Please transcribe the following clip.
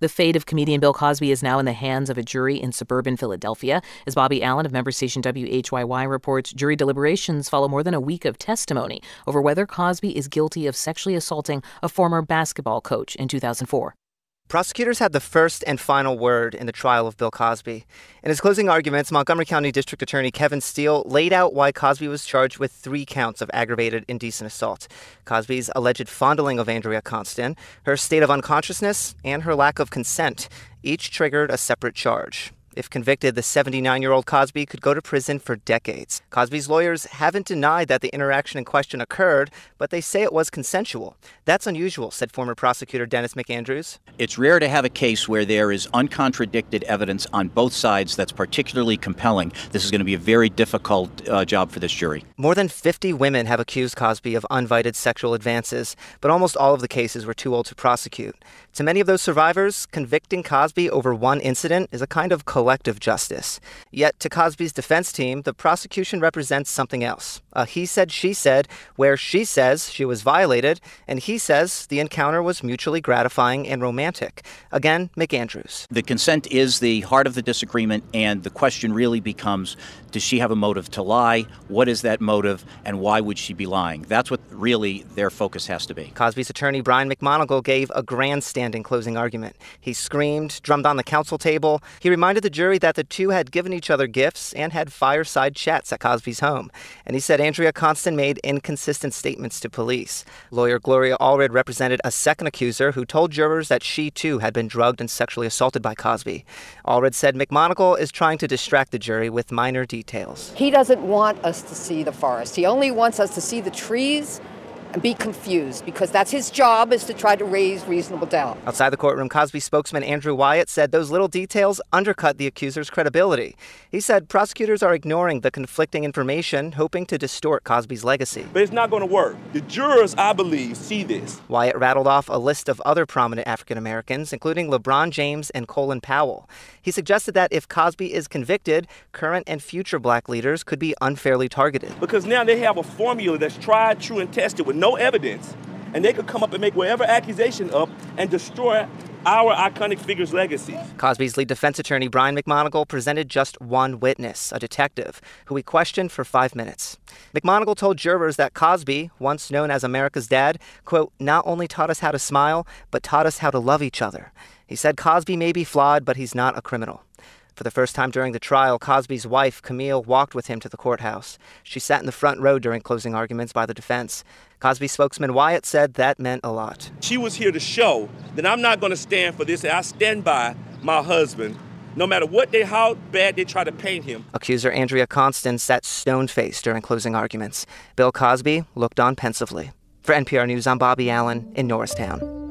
The fate of comedian Bill Cosby is now in the hands of a jury in suburban Philadelphia. As Bobby Allen of member station WHYY reports, jury deliberations follow more than a week of testimony over whether Cosby is guilty of sexually assaulting a former basketball coach in 2004. Prosecutors had the first and final word in the trial of Bill Cosby. In his closing arguments, Montgomery County District Attorney Kevin Steele laid out why Cosby was charged with three counts of aggravated indecent assault Cosby's alleged fondling of Andrea Constant, her state of unconsciousness, and her lack of consent. Each triggered a separate charge. If convicted, the 79 year old Cosby could go to prison for decades. Cosby's lawyers haven't denied that the interaction in question occurred, but they say it was consensual. That's unusual, said former prosecutor Dennis McAndrews. It's rare to have a case where there is uncontradicted evidence on both sides that's particularly compelling. This is going to be a very difficult uh, job for this jury. More than 50 women have accused Cosby of uninvited sexual advances, but almost all of the cases were too old to prosecute. To many of those survivors, convicting Cosby over one incident is a kind of collateral justice. Yet, to Cosby's defense team, the prosecution represents something else a he said, she said, where she says she was violated, and he says the encounter was mutually gratifying and romantic. Again, McAndrews. The consent is the heart of the disagreement, and the question really becomes does she have a motive to lie? What is that motive, and why would she be lying? That's what really their focus has to be. Cosby's attorney, Brian McMonagle, gave a grandstanding closing argument. He screamed, drummed on the counsel table. He reminded the jury that the two had given each other gifts and had fireside chats at Cosby's home. And he said Andrea Constant made inconsistent statements to police. Lawyer Gloria Allred represented a second accuser who told jurors that she too had been drugged and sexually assaulted by Cosby. Allred said McMonagle is trying to distract the jury with minor details. He doesn't want us to see the forest, he only wants us to see the trees and be confused because that's his job is to try to raise reasonable doubt. Outside the courtroom, Cosby spokesman Andrew Wyatt said those little details undercut the accuser's credibility. He said prosecutors are ignoring the conflicting information, hoping to distort Cosby's legacy. But it's not going to work. The jurors, I believe, see this. Wyatt rattled off a list of other prominent African Americans, including LeBron James and Colin Powell. He suggested that if Cosby is convicted, current and future black leaders could be unfairly targeted. Because now they have a formula that's tried, true, and tested with no evidence, and they could come up and make whatever accusation up and destroy our iconic figure's legacy. Cosby's lead defense attorney, Brian McMonagle, presented just one witness, a detective, who he questioned for five minutes. McMonagle told jurors that Cosby, once known as America's dad, quote, not only taught us how to smile, but taught us how to love each other. He said Cosby may be flawed, but he's not a criminal. For the first time during the trial, Cosby's wife, Camille, walked with him to the courthouse. She sat in the front row during closing arguments by the defense. Cosby spokesman Wyatt said that meant a lot. She was here to show that I'm not going to stand for this, and I stand by my husband no matter what they how bad they try to paint him. Accuser Andrea Constance sat stone faced during closing arguments. Bill Cosby looked on pensively. For NPR News, I'm Bobby Allen in Norristown.